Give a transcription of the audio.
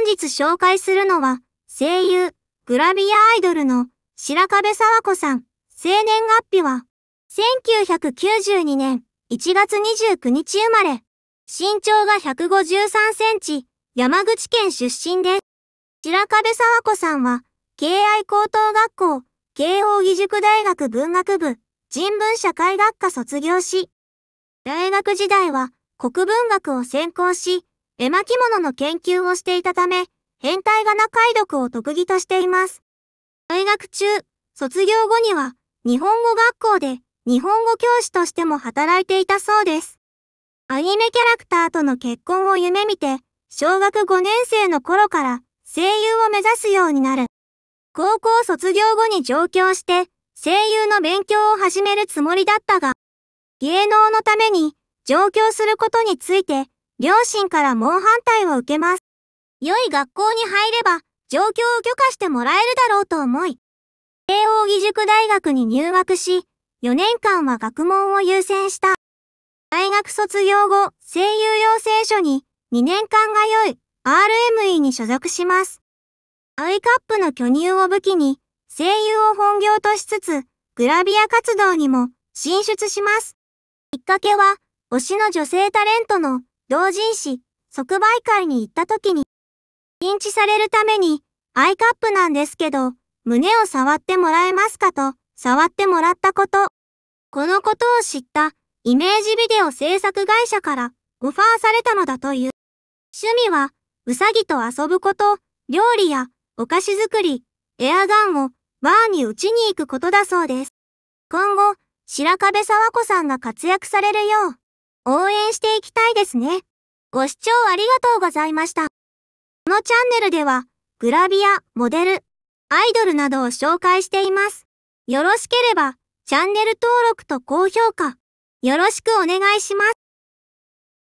本日紹介するのは、声優、グラビアアイドルの白壁沢子さん、生年月日は、1992年1月29日生まれ、身長が153センチ、山口県出身です。白壁沢子さんは、敬愛高等学校、慶応義塾大学文学部、人文社会学科卒業し、大学時代は国文学を専攻し、絵巻物の研究をしていたため、変態がな解読を特技としています。大学中、卒業後には、日本語学校で日本語教師としても働いていたそうです。アニメキャラクターとの結婚を夢見て、小学5年生の頃から声優を目指すようになる。高校卒業後に上京して、声優の勉強を始めるつもりだったが、芸能のために上京することについて両親から猛反対を受けます。良い学校に入れば、状況を許可してもらえるだろうと思い、慶応義塾大学に入学し、4年間は学問を優先した。大学卒業後、声優養成所に2年間が良い RME に所属します。アイカップの巨乳を武器に、声優を本業としつつ、グラビア活動にも進出します。きっかけは、推しの女性タレントの同人誌、即売会に行った時に、認知されるために、アイカップなんですけど、胸を触ってもらえますかと、触ってもらったこと。このことを知った、イメージビデオ制作会社から、オファーされたのだという。趣味は、うさぎと遊ぶこと、料理や、お菓子作り、エアガンを、バーに打ちに行くことだそうです。今後、白壁沢子さんが活躍されるよう、応援していきたいですね。ご視聴ありがとうございました。このチャンネルでは、グラビア、モデル、アイドルなどを紹介しています。よろしければ、チャンネル登録と高評価、よろしくお願いします。